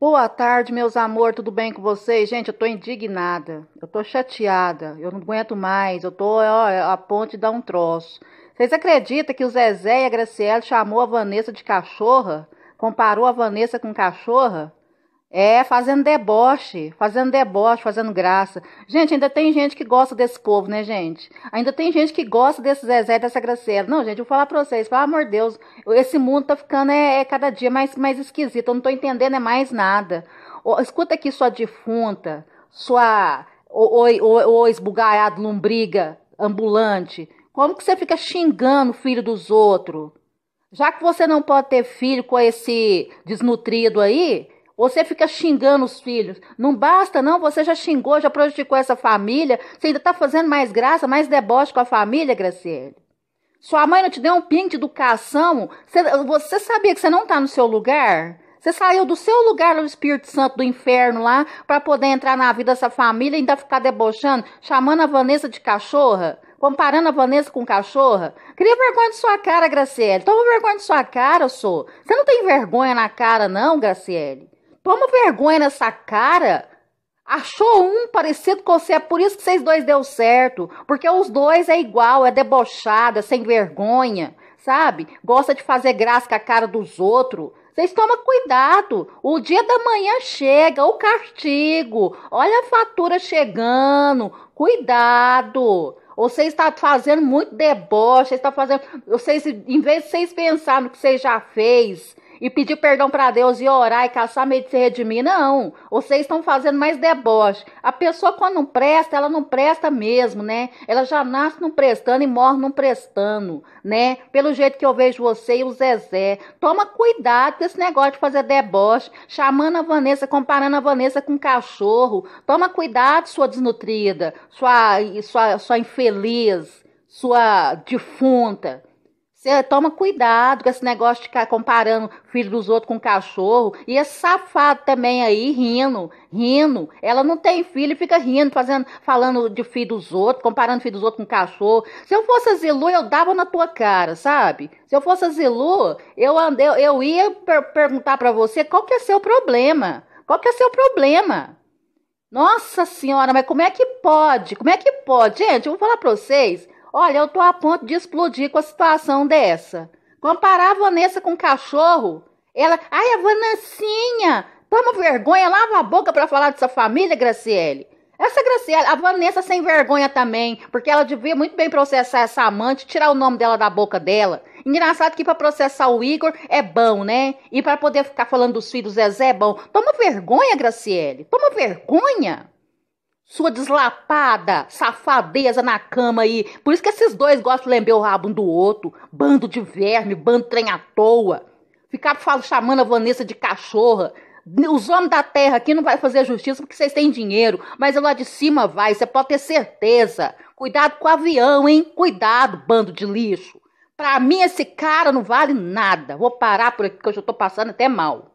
Boa tarde, meus amor, tudo bem com vocês? Gente, eu tô indignada, eu tô chateada, eu não aguento mais, eu tô, ó, a ponte dá um troço. Vocês acreditam que o Zezé e a Graciela chamou a Vanessa de cachorra? Comparou a Vanessa com cachorra? É, fazendo deboche, fazendo deboche, fazendo graça. Gente, ainda tem gente que gosta desse povo, né, gente? Ainda tem gente que gosta desse Zezé, dessa Graciela. Não, gente, eu vou falar pra vocês, pelo amor de Deus, esse mundo tá ficando é, é, cada dia mais, mais esquisito, eu não tô entendendo é mais nada. escuta aqui sua defunta, sua ou esbugalhado lombriga ambulante. Como que você fica xingando o filho dos outros? Já que você não pode ter filho com esse desnutrido aí, você fica xingando os filhos. Não basta, não. Você já xingou, já prejudicou essa família. Você ainda está fazendo mais graça, mais deboche com a família, Graciele. Sua mãe não te deu um pingo de educação. Você, você sabia que você não está no seu lugar? Você saiu do seu lugar no Espírito Santo do inferno lá para poder entrar na vida dessa família e ainda ficar debochando, chamando a Vanessa de cachorra, comparando a Vanessa com cachorra. Cria vergonha de sua cara, Graciele. Toma vergonha de sua cara, sou. Você não tem vergonha na cara, não, Graciele. Toma vergonha nessa cara. Achou um parecido com você, é por isso que vocês dois deu certo. Porque os dois é igual, é debochada, é sem vergonha, sabe? Gosta de fazer graça com a cara dos outros. Vocês tomam cuidado. O dia da manhã chega, o castigo. Olha a fatura chegando. Cuidado. Você está fazendo muito deboche, você está fazendo, vocês, em vez de vocês pensar no que você já fez, e pedir perdão para Deus e orar e caçar meio de se redimir. Não, vocês estão fazendo mais deboche. A pessoa quando não presta, ela não presta mesmo, né? Ela já nasce não prestando e morre não prestando, né? Pelo jeito que eu vejo você e o Zezé. Toma cuidado com esse negócio de fazer deboche, chamando a Vanessa, comparando a Vanessa com um cachorro. Toma cuidado, sua desnutrida, sua, sua, sua infeliz, sua defunta. Você toma cuidado com esse negócio de ficar comparando filho dos outros com cachorro. E esse safado também aí, rindo, rindo. Ela não tem filho e fica rindo, fazendo, falando de filho dos outros, comparando filho dos outros com cachorro. Se eu fosse Zilu, eu dava na tua cara, sabe? Se eu fosse Zilu, eu, andei, eu ia per perguntar para você qual que é seu problema. Qual que é seu problema? Nossa senhora, mas como é que pode? Como é que pode? Gente, eu vou falar pra vocês. Olha, eu tô a ponto de explodir com a situação dessa. Comparar a Vanessa com o cachorro, ela. Ai, a Vanassinha! Toma vergonha, lava a boca para falar dessa família, Graciele. Essa Graciela, a Vanessa sem vergonha também, porque ela devia muito bem processar essa amante, tirar o nome dela da boca dela. Engraçado que para processar o Igor é bom, né? E para poder ficar falando dos filhos do Zezé é bom. Toma vergonha, Graciele. Toma vergonha. Sua deslapada safadeza na cama aí. Por isso que esses dois gostam de lembrar o rabo um do outro. Bando de verme, bando de trem à toa. Ficar falo, chamando a Vanessa de cachorra. Os homens da terra aqui não vai fazer justiça porque vocês têm dinheiro, mas lá de cima vai, você pode ter certeza. Cuidado com o avião, hein? Cuidado, bando de lixo. Pra mim, esse cara não vale nada. Vou parar por aqui que eu já tô passando até mal.